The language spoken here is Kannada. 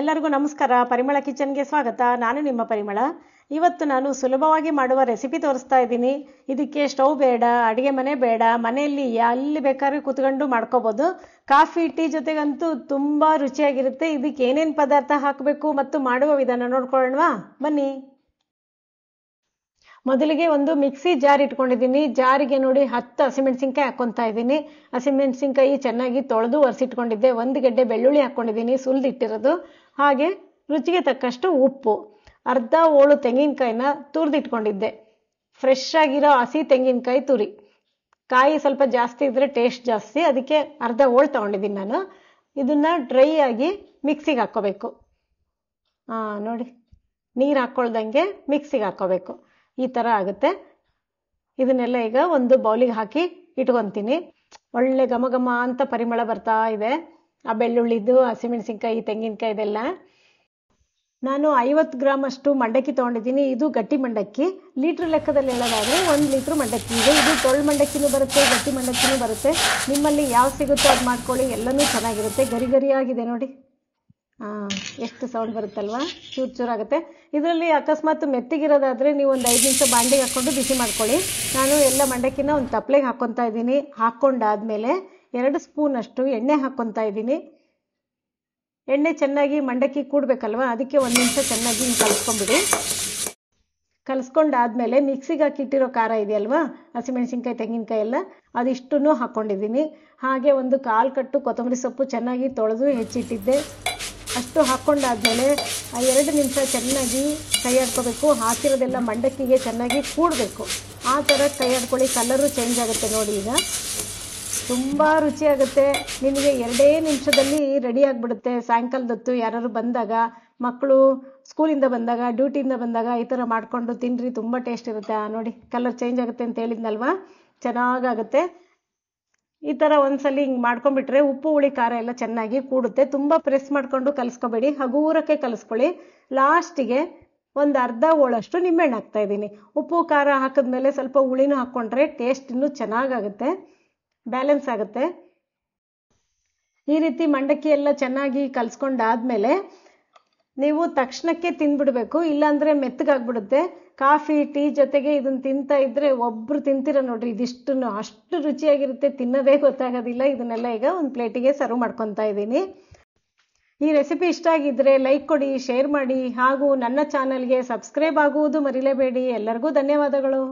ಎಲ್ಲರಿಗೂ ನಮಸ್ಕಾರ ಪರಿಮಳ ಕಿಚನ್ಗೆ ಸ್ವಾಗತ ನಾನು ನಿಮ್ಮ ಪರಿಮಳ ಇವತ್ತು ನಾನು ಸುಲಭವಾಗಿ ಮಾಡುವ ರೆಸಿಪಿ ತೋರಿಸ್ತಾ ಇದ್ದೀನಿ ಇದಕ್ಕೆ ಸ್ಟವ್ ಬೇಡ ಅಡುಗೆ ಮನೆ ಬೇಡ ಮನೆಯಲ್ಲಿ ಎಲ್ಲಿ ಬೇಕಾದ್ರೂ ಕೂತ್ಕೊಂಡು ಮಾಡ್ಕೋಬೋದು ಕಾಫಿ ಟೀ ಜೊತೆಗಂತೂ ತುಂಬ ರುಚಿಯಾಗಿರುತ್ತೆ ಇದಕ್ಕೆ ಏನೇನು ಪದಾರ್ಥ ಹಾಕಬೇಕು ಮತ್ತು ಮಾಡುವ ವಿಧಾನ ನೋಡ್ಕೊಳ್ಳೋಣವಾ ಬನ್ನಿ ಮೊದಲಿಗೆ ಒಂದು ಮಿಕ್ಸಿ ಜಾರ್ ಇಟ್ಕೊಂಡಿದ್ದೀನಿ ಜಾರಿಗೆ ನೋಡಿ ಹತ್ತು ಹಸಿಮೆಣಸಿನ್ಕಾಯಿ ಹಾಕ್ಕೊತಾ ಇದ್ದೀನಿ ಹಸಿಮೆಣ್ಸಿನ್ಕಾಯಿ ಚೆನ್ನಾಗಿ ತೊಳೆದು ಒರೆಸಿಟ್ಕೊಂಡಿದ್ದೆ ಒಂದು ಗೆಡ್ಡೆ ಬೆಳ್ಳುಳ್ಳಿ ಹಾಕ್ಕೊಂಡಿದ್ದೀನಿ ಸುಲ್ದಿಟ್ಟಿರೋದು ಹಾಗೆ ರುಚಿಗೆ ತಕ್ಕಷ್ಟು ಉಪ್ಪು ಅರ್ಧ ಓಳು ತೆಂಗಿನಕಾಯಿನ ತುರಿದಿಟ್ಕೊಂಡಿದ್ದೆ ಫ್ರೆಶ್ ಆಗಿರೋ ಹಸಿ ತೆಂಗಿನಕಾಯಿ ತುರಿ ಕಾಯಿ ಸ್ವಲ್ಪ ಜಾಸ್ತಿ ಇದ್ರೆ ಟೇಸ್ಟ್ ಜಾಸ್ತಿ ಅದಕ್ಕೆ ಅರ್ಧ ಓಳು ತಗೊಂಡಿದ್ದೀನಿ ನಾನು ಇದನ್ನ ಡ್ರೈ ಆಗಿ ಮಿಕ್ಸಿಗೆ ಹಾಕ್ಕೋಬೇಕು ಹಾಂ ನೋಡಿ ನೀರು ಹಾಕ್ಕೊಳ್ದಂಗೆ ಮಿಕ್ಸಿಗೆ ಹಾಕ್ಕೋಬೇಕು ಈ ತರ ಆಗುತ್ತೆ ಇದನ್ನೆಲ್ಲ ಈಗ ಒಂದು ಬೌಲಿಗೆ ಹಾಕಿ ಇಟ್ಕೊತೀನಿ ಒಳ್ಳೆ ಘಮ ಘಮ ಅಂತ ಪರಿಮಳ ಬರ್ತಾ ಇದೆ ಆ ಬೆಳ್ಳುಳ್ಳಿದು ಹಸಿಮೆಣಸಿನ್ಕಾಯಿ ತೆಂಗಿನಕಾಯಿ ಇದೆಲ್ಲ ನಾನು ಐವತ್ತು ಗ್ರಾಮ್ ಅಷ್ಟು ಮಂಡಕ್ಕಿ ತೊಗೊಂಡಿದ್ದೀನಿ ಇದು ಗಟ್ಟಿ ಮಂಡಕ್ಕಿ ಲೀಟ್ರ್ ಲೆಕ್ಕದಲ್ಲಿ ಹೇಳೋದಾದರೆ ಒಂದು ಲೀಟ್ರ್ ಮಂಡಕ್ಕಿ ಇದೆ ಇದು ಟೊಳ್ಳು ಮಂಡಕ್ಕಿನೂ ಬರುತ್ತೆ ಗಟ್ಟಿ ಮಂಡಕ್ಕಿನೂ ಬರುತ್ತೆ ನಿಮ್ಮಲ್ಲಿ ಯಾವ ಸಿಗುತ್ತೋ ಅದು ಮಾಡ್ಕೊಳ್ಳಿ ಎಲ್ಲನೂ ಚೆನ್ನಾಗಿರುತ್ತೆ ಗರಿ ಗರಿಯಾಗಿದೆ ನೋಡಿ ಎಷ್ಟು ಸೌಂಡ್ ಬರುತ್ತಲ್ವಾ ಚೂರು ಚೂರಾಗುತ್ತೆ ಇದರಲ್ಲಿ ಅಕಸ್ಮಾತ್ ಮೆತ್ತಿಗಿರೋದಾದರೆ ನೀವು ಒಂದು ಐದು ನಿಮಿಷ ಬಾಂಡಿಗೆ ಹಾಕ್ಕೊಂಡು ಬಿಸಿ ಮಾಡ್ಕೊಳ್ಳಿ ನಾನು ಎಲ್ಲ ಮಂಡಕ್ಕಿನ ಒಂದು ತಪ್ಪಲೆಗೆ ಹಾಕ್ಕೊತಾ ಇದ್ದೀನಿ ಹಾಕ್ಕೊಂಡಾದ್ಮೇಲೆ ಎರಡು ಸ್ಪೂನಷ್ಟು ಎಣ್ಣೆ ಹಾಕ್ಕೊತಾ ಇದ್ದೀನಿ ಎಣ್ಣೆ ಚೆನ್ನಾಗಿ ಮಂಡಕ್ಕಿ ಕೂಡಬೇಕಲ್ವ ಅದಕ್ಕೆ ಒಂದು ನಿಮಿಷ ಚೆನ್ನಾಗಿ ಕಲಿಸ್ಕೊಂಬಿಡಿ ಮಿಕ್ಸಿಗೆ ಹಾಕಿಟ್ಟಿರೋ ಖಾರ ಇದೆಯಲ್ವಾ ಹಸಿಮೆಣಸಿನ್ಕಾಯಿ ತೆಂಗಿನಕಾಯಿ ಎಲ್ಲ ಅದಿಷ್ಟು ಹಾಕ್ಕೊಂಡಿದ್ದೀನಿ ಹಾಗೆ ಒಂದು ಕಾಲು ಕಟ್ಟು ಕೊತ್ತಂಬರಿ ಸೊಪ್ಪು ಚೆನ್ನಾಗಿ ತೊಳೆದು ಹೆಚ್ಚಿಟ್ಟಿದ್ದೆ ಅಷ್ಟು ಆ ಎರಡು ನಿಮಿಷ ಚೆನ್ನಾಗಿ ಕೈ ಹಾಕಿರೋದೆಲ್ಲ ಮಂಡಕ್ಕಿಗೆ ಚೆನ್ನಾಗಿ ಕೂಡಬೇಕು ಆ ಥರ ಕೈ ಆಡ್ಕೊಳ್ಳಿ ಕಲರು ಚೇಂಜ್ ಆಗುತ್ತೆ ನೋಡಿ ಈಗ ತುಂಬ ರುಚಿಯಾಗುತ್ತೆ ನಿಮಗೆ ಎರಡೇ ನಿಮಿಷದಲ್ಲಿ ರೆಡಿ ಆಗಿಬಿಡುತ್ತೆ ಸಾಯಂಕಾಲದೊತ್ತು ಯಾರು ಬಂದಾಗ ಮಕ್ಕಳು ಸ್ಕೂಲಿಂದ ಬಂದಾಗ ಡ್ಯೂಟಿಯಿಂದ ಬಂದಾಗ ಈ ಥರ ಮಾಡಿಕೊಂಡು ತಿನ್ನಿರಿ ತುಂಬ ಟೇಸ್ಟ್ ಇರುತ್ತೆ ನೋಡಿ ಕಲರ್ ಚೇಂಜ್ ಆಗುತ್ತೆ ಅಂತ ಹೇಳಿದ್ನಲ್ವಾ ಚೆನ್ನಾಗಾಗುತ್ತೆ ಈ ಥರ ಒಂದ್ಸಲಿ ಹಿಂಗೆ ಮಾಡ್ಕೊಂಡ್ಬಿಟ್ರೆ ಉಪ್ಪು ಹುಳಿ ಖಾರ ಎಲ್ಲ ಚೆನ್ನಾಗಿ ಕೂಡುತ್ತೆ ತುಂಬ ಪ್ರೆಸ್ ಮಾಡಿಕೊಂಡು ಕಲಿಸ್ಕೊಬೇಡಿ ಹಗೂರಕ್ಕೆ ಕಲಿಸ್ಕೊಳ್ಳಿ ಲಾಸ್ಟಿಗೆ ಒಂದು ಅರ್ಧ ಹೋಳಷ್ಟು ನಿಂಬೆಹಣ್ಣು ಹಾಕ್ತಾ ಇದ್ದೀನಿ ಉಪ್ಪು ಖಾರ ಹಾಕಿದ್ಮೇಲೆ ಸ್ವಲ್ಪ ಹುಳಿನೂ ಹಾಕ್ಕೊಂಡ್ರೆ ಟೇಸ್ಟ್ ಇನ್ನೂ ಚೆನ್ನಾಗಾಗುತ್ತೆ ಬ್ಯಾಲೆನ್ಸ್ ಆಗುತ್ತೆ ಈ ರೀತಿ ಮಂಡಕ್ಕಿ ಎಲ್ಲ ಚೆನ್ನಾಗಿ ಕಲ್ಸ್ಕೊಂಡಾದ್ಮೇಲೆ ನೀವು ತಕ್ಷಣಕ್ಕೆ ತಿಂದ್ಬಿಡ್ಬೇಕು ಇಲ್ಲಾಂದ್ರೆ ಮೆತ್ತಗಾಗ್ಬಿಡುತ್ತೆ ಕಾಫಿ ಟೀ ಜೊತೆಗೆ ಇದನ್ನ ತಿಂತಾ ಇದ್ರೆ ಒಬ್ರು ತಿಂತೀರ ನೋಡ್ರಿ ಇದಿಷ್ಟು ಅಷ್ಟು ರುಚಿಯಾಗಿರುತ್ತೆ ತಿನ್ನೋದೇ ಗೊತ್ತಾಗೋದಿಲ್ಲ ಇದನ್ನೆಲ್ಲ ಈಗ ಒಂದು ಪ್ಲೇಟಿಗೆ ಸರ್ವ್ ಮಾಡ್ಕೊತಾ ಇದ್ದೀನಿ ಈ ರೆಸಿಪಿ ಇಷ್ಟ ಆಗಿದ್ರೆ ಲೈಕ್ ಕೊಡಿ ಶೇರ್ ಮಾಡಿ ಹಾಗೂ ನನ್ನ ಚಾನಲ್ಗೆ ಸಬ್ಸ್ಕ್ರೈಬ್ ಆಗುವುದು ಮರಿಲೇಬೇಡಿ ಎಲ್ಲರಿಗೂ ಧನ್ಯವಾದಗಳು